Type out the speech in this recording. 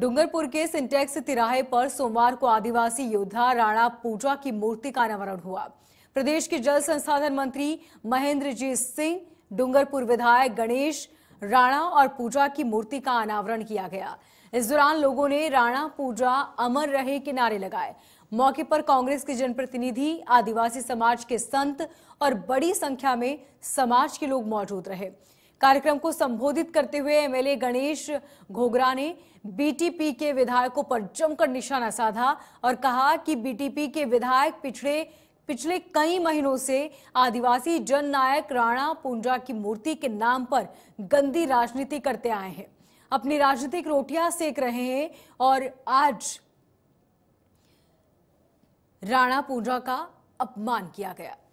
डूंगरपुर के सिंटेक्स तिराहे पर सोमवार को आदिवासी योद्धा राणा पूजा की मूर्ति का अनावरण हुआ प्रदेश के जल संसाधन मंत्री महेंद्र जी सिंह डूंगरपुर विधायक गणेश राणा और पूजा की मूर्ति का अनावरण किया गया इस दौरान लोगों ने राणा पूजा अमर रहे के नारे लगाए मौके पर कांग्रेस के जनप्रतिनिधि आदिवासी समाज के संत और बड़ी संख्या में समाज के लोग मौजूद रहे कार्यक्रम को संबोधित करते हुए एमएलए गणेश घोगरा ने बीटीपी के विधायकों पर जमकर निशाना साधा और कहा कि बीटीपी के विधायक पिछड़े पिछले कई महीनों से आदिवासी जननायक राणा पुंजा की मूर्ति के नाम पर गंदी राजनीति करते आए हैं अपनी राजनीतिक रोटियां सेक रहे हैं और आज राणा पूंजा का अपमान किया गया